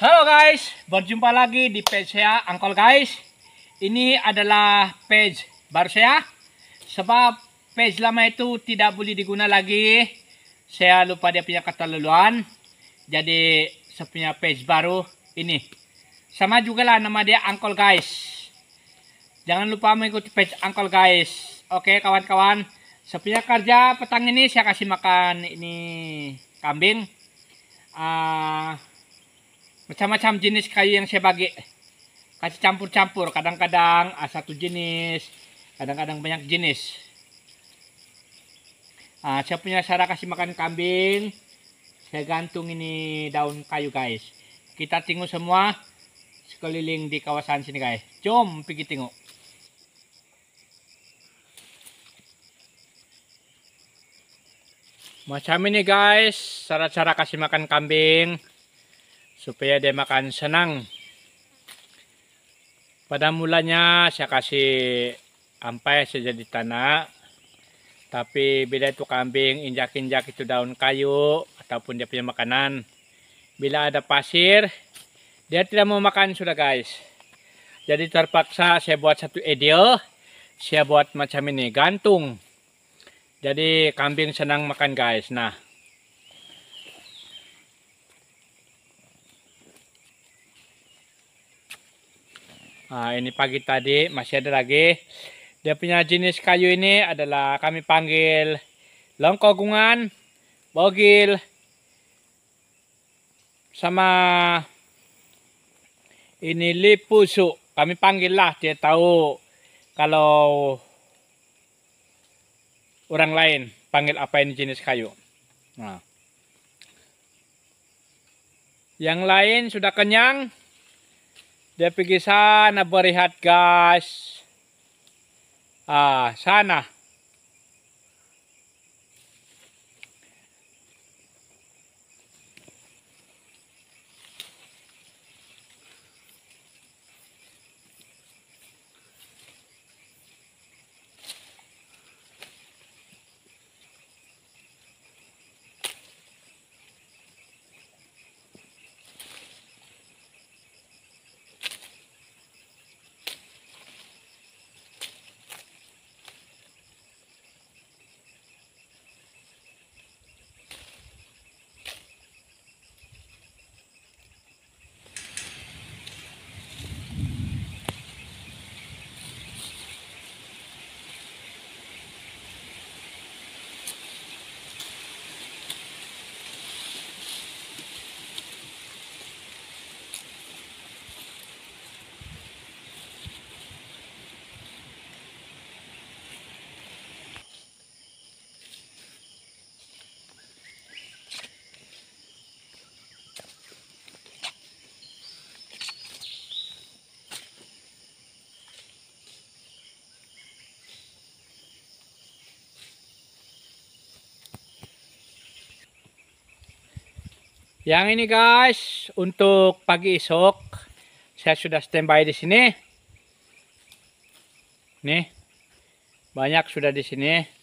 Halo guys, berjumpa lagi di page saya Angkol guys. Ini adalah page baru saya. Sebab page lama itu tidak boleh diguna lagi. Saya lupa dia punya kata keterlaluan. Jadi saya punya page baru ini. Sama juga lah nama dia Angkol guys. Jangan lupa mengikuti page Angkol guys. Oke kawan-kawan. Saya punya kerja petang ini saya kasih makan ini kambing. Uh, macam-macam jenis kayu yang saya bagi kasih campur-campur kadang-kadang ah, satu jenis kadang-kadang banyak jenis nah, saya punya cara kasih makan kambing saya gantung ini daun kayu guys kita tinggu semua sekeliling di kawasan sini guys jom pergi tengok macam ini guys cara-cara kasih makan kambing supaya dia makan senang pada mulanya saya kasih ampai sejadi tanah tapi bila itu kambing injak-injak itu daun kayu ataupun dia punya makanan bila ada pasir dia tidak mau makan sudah guys jadi terpaksa saya buat satu ideo saya buat macam ini gantung jadi kambing senang makan guys nah Nah, ini pagi tadi masih ada lagi. Dia punya jenis kayu ini adalah kami panggil longkogungan, bogil, sama ini lipusu. Kami panggil lah dia tahu kalau orang lain panggil apa ini jenis kayu. Nah. Yang lain sudah kenyang dia pergi sana berehat guys. Ah, sana. Yang ini guys, untuk pagi esok saya sudah standby di sini. Nih. Banyak sudah di sini.